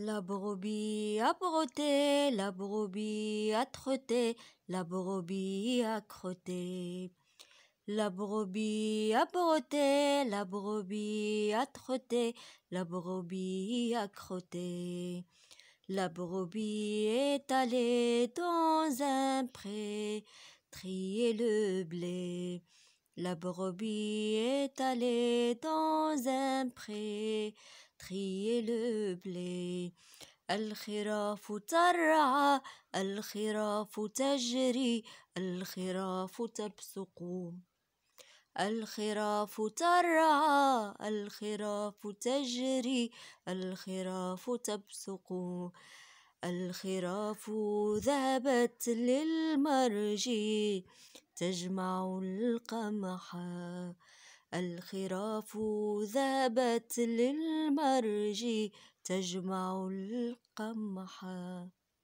La brebis a broté, la brebis a trotté, la brebis a crotté. La brebis a broté, la brebis a trotté, la brebis a crotté. La brebis est allée dans un pré, trier le blé. La brebis est allée dans un pré, trier le blé الخراف ترعى الخراف تجري الخراف تبصق الخراف ترعى الخراف تجري الخراف تبصق الخراف ذهبت للمرج تجمع القمح الخراف ذابت للمرج تجمع القمح